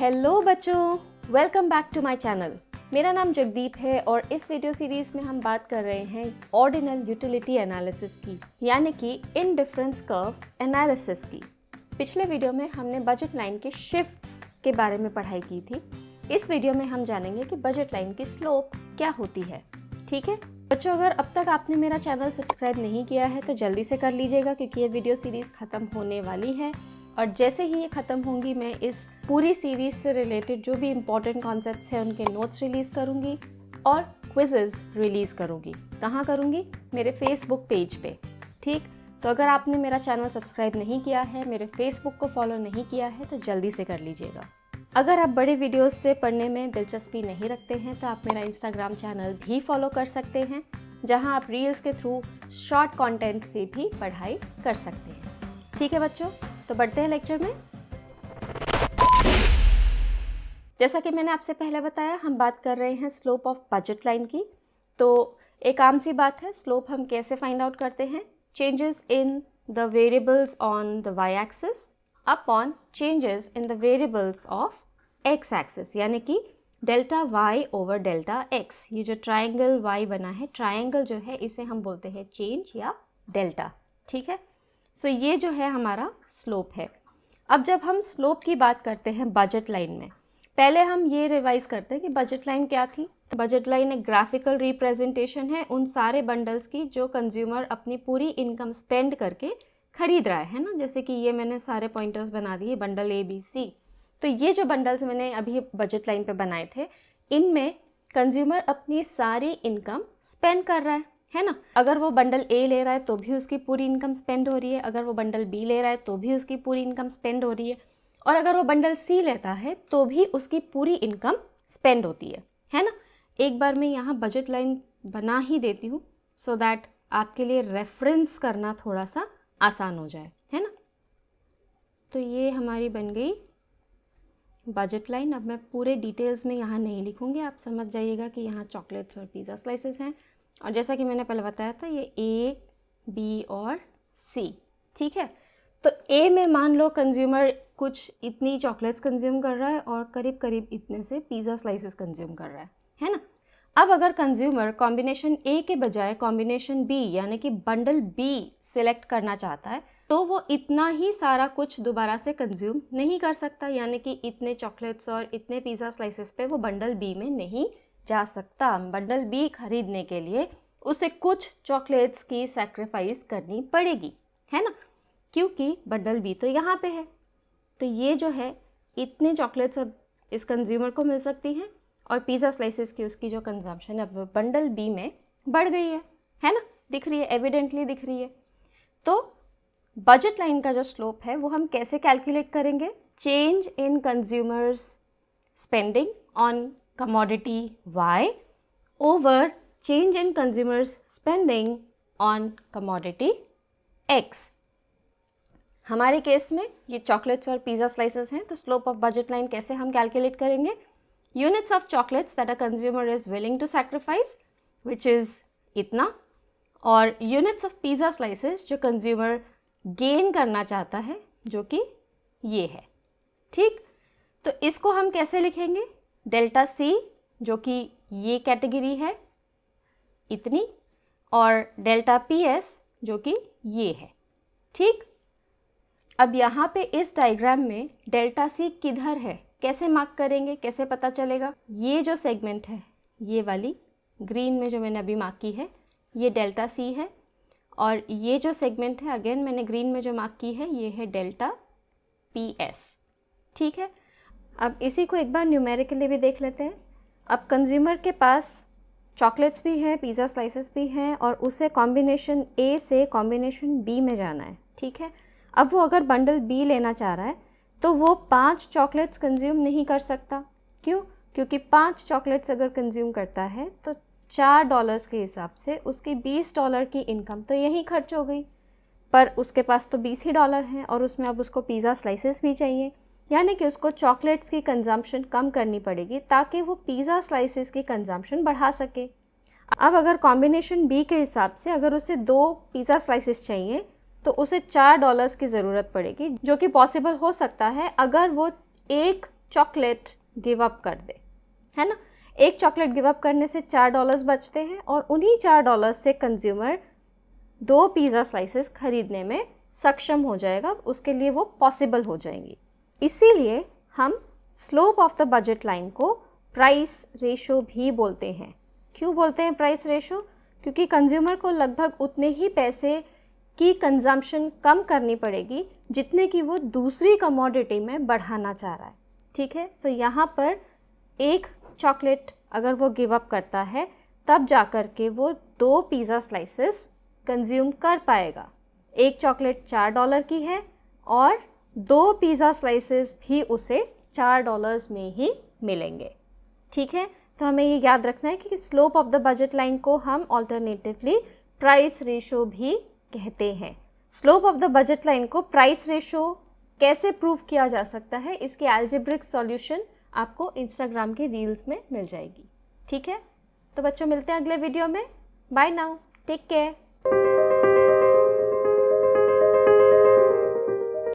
Hello बच्चों welcome back to my channel मेरा नाम जगदीप है और इस वीडियो सीरीज में हम बात कर रहे हैं ऑर्डिनल यूटिलिटी एनालिसिस की यानी कि इन डिफरेंस कर्व एनालिसिस की पिछले वीडियो में हमने बजट लाइन के शिफ्ट्स के बारे में पढ़ाई की थी इस वीडियो में हम जानेंगे कि बजट लाइन की स्लोप क्या होती है ठीक है बच्चों अगर अब तक आपने मेरा चैनल सब्सक्राइब नहीं किया है तो जल्दी से कर लीजिएगा क्योंकि ये वीडियो सीरीज खत्म होने वाली है और जैसे ही ये ख़त्म होंगी मैं इस पूरी सीरीज़ से रिलेटेड जो भी इम्पोर्टेंट कॉन्सेप्ट हैं उनके नोट्स रिलीज़ करूँगी और क्विजेज़ रिलीज़ करूँगी कहाँ करूँगी मेरे फेसबुक पेज पे ठीक तो अगर आपने मेरा चैनल सब्सक्राइब नहीं किया है मेरे फेसबुक को फॉलो नहीं किया है तो जल्दी से कर लीजिएगा अगर आप बड़े वीडियोस से पढ़ने में दिलचस्पी नहीं रखते हैं तो आप मेरा इंस्टाग्राम चैनल भी फॉलो कर सकते हैं जहां आप रील्स के थ्रू शॉर्ट कंटेंट से भी पढ़ाई कर सकते हैं ठीक है बच्चों तो बढ़ते हैं लेक्चर में जैसा कि मैंने आपसे पहले बताया हम बात कर रहे हैं स्लोप ऑफ बजट लाइन की तो एक आम सी बात है स्लोप हम कैसे फाइंड आउट करते हैं changes in the variables on the Y axis upon changes in the variables of X axis यानी कि delta Y over delta X ये जो ट्राइंगल वाई बना है ट्राइंगल जो है इसे हम बोलते हैं चेंज या डेल्टा ठीक है सो ये जो है हमारा स्लोप है अब जब हम स्लोप की बात करते हैं बजट लाइन में पहले हम ये रिवाइज करते हैं कि बजट लाइन क्या थी बजट लाइन एक ग्राफिकल रिप्रेजेंटेशन है उन सारे बंडल्स की जो कंज्यूमर अपनी पूरी इनकम स्पेंड करके खरीद रहा है, है ना जैसे कि ये मैंने सारे पॉइंटर्स बना दिए बंडल ए बी सी तो ये जो बंडल्स मैंने अभी बजट लाइन पे बनाए थे इनमें कंज्यूमर अपनी सारी इनकम स्पेंड कर रहा है है ना अगर वो बंडल ए ले रहा है तो भी उसकी पूरी इनकम स्पेंड हो रही है अगर वो बंडल बी ले रहा है तो भी उसकी पूरी इनकम स्पेंड हो रही है और अगर वो बंडल सी लेता है तो भी उसकी पूरी इनकम स्पेंड होती है है ना एक बार मैं यहाँ बजट लाइन बना ही देती हूँ सो दैट आपके लिए रेफरेंस करना थोड़ा सा आसान हो जाए है ना तो ये हमारी बन गई बजट लाइन अब मैं पूरे डिटेल्स में यहाँ नहीं लिखूँगी आप समझ जाइएगा कि यहाँ चॉकलेट्स और पिज़्ज़ा स्लाइसेस हैं और जैसा कि मैंने पहले बताया था ये ए बी और सी ठीक है तो ए में मान लो कंज्यूमर कुछ इतनी चॉकलेट्स कंज्यूम कर रहा है और करीब करीब इतने से पिज़्ज़ा स्लाइसेस कंज्यूम कर रहा है है ना अब अगर कंज्यूमर कॉम्बिनेशन ए के बजाय कॉम्बिनेशन बी यानी कि बंडल बी सेलेक्ट करना चाहता है तो वो इतना ही सारा कुछ दोबारा से कंज्यूम नहीं कर सकता यानी कि इतने चॉकलेट्स और इतने पिज़्ज़ा स्लाइसेस पे वो बंडल बी में नहीं जा सकता बंडल बी खरीदने के लिए उसे कुछ चॉकलेट्स की सेक्रीफाइस करनी पड़ेगी है ना क्योंकि बंडल बी तो यहाँ पे है तो ये जो है इतने चॉकलेट्स अब इस कंज्यूमर को मिल सकती हैं और पिज़्ज़ा स्लाइसिस की उसकी जो कंजम्पशन अब वो बंडल बी में बढ़ गई है है ना दिख रही है एविडेंटली दिख रही है तो बजट लाइन का जो स्लोप है वो हम कैसे कैलकुलेट करेंगे change in consumers spending on commodity Y over change in consumers spending on commodity X. हमारे केस में ये चॉकलेट्स और पिज़्ज़ा स्लाइसेस हैं तो स्लोप ऑफ बजट लाइन कैसे हम कैलकुलेट करेंगे units of chocolates that a consumer is willing to sacrifice which is इतना और यूनिट्स ऑफ पिज़्ज़ा स्लाइसेस जो कंज्यूमर गेन करना चाहता है जो कि ये है ठीक तो इसको हम कैसे लिखेंगे डेल्टा सी जो कि ये कैटेगरी है इतनी और डेल्टा पी एस जो कि ये है ठीक अब यहाँ पे इस डायग्राम में डेल्टा सी किधर है कैसे मार्क करेंगे कैसे पता चलेगा ये जो सेगमेंट है ये वाली ग्रीन में जो मैंने अभी मार्क की है ये डेल्टा सी है और ये जो सेगमेंट है अगेन मैंने ग्रीन में जो मार्क की है ये है डेल्टा पी एस ठीक है अब इसी को एक बार न्यूमेरिकली भी देख लेते हैं अब कंज्यूमर के पास चॉकलेट्स भी हैं पिज़्ज़ा स्लाइसेस भी हैं और उसे कॉम्बिनेशन ए से कॉम्बिनेशन बी में जाना है ठीक है अब वो अगर बंडल बी लेना चाह रहा है तो वो पांच चॉकलेट्स कंज्यूम नहीं कर सकता क्यों क्योंकि पांच चॉकलेट्स अगर कंज्यूम करता है तो चार डॉलर्स के हिसाब से उसकी बीस डॉलर की इनकम तो यहीं खर्च हो गई पर उसके पास तो बीस ही डॉलर हैं और उसमें अब उसको पिज़्ज़ा स्लाइसेस भी चाहिए यानी कि उसको चॉकलेट्स की कंजम्पशन कम करनी पड़ेगी ताकि वो पिज़्ज़ा स्लाइसेस की कंजम्पशन बढ़ा सके अब अगर कॉम्बिनेशन बी के हिसाब से अगर उसे दो पिज़्ज़ा स्लाइसेस चाहिए तो उसे चार डॉलर्स की ज़रूरत पड़ेगी जो कि पॉसिबल हो सकता है अगर वो एक चॉकलेट गिव अप कर दे है ना एक चॉकलेट गिव अप करने से चार डॉलर्स बचते हैं और उन्हीं चार डॉलर्स से कंज्यूमर दो पिज़्ज़ा स्लाइसेस खरीदने में सक्षम हो जाएगा उसके लिए वो पॉसिबल हो जाएंगी इसीलिए हम slope of the budget line को प्राइस रेशो भी बोलते हैं क्यों बोलते हैं प्राइस रेशो क्योंकि कंज्यूमर को लगभग उतने ही पैसे की कंजम्पशन कम करनी पड़ेगी जितने की वो दूसरी कमोडिटी में बढ़ाना चाह रहा है ठीक है सो so, यहाँ पर एक चॉकलेट अगर वो गिव अप करता है तब जा कर के वो दो पिज़्ज़ा स्लाइसेस कंज्यूम कर पाएगा एक चॉकलेट चार डॉलर की है और दो पिज़्ज़ा स्लाइसेस भी उसे चार डॉलर्स में ही मिलेंगे ठीक है तो हमें ये याद रखना है कि slope of the budget line को हम ऑल्टरनेटिवली प्राइस रेशो भी कहते हैं slope of the budget line को प्राइस रेशो कैसे प्रूव किया जा सकता है इसकी एल्जेब्रिक सॉल्यूशन आपको इंस्टाग्राम की रील्स में मिल जाएगी ठीक है तो बच्चों मिलते हैं अगले वीडियो में बाय नाउ टेक केयर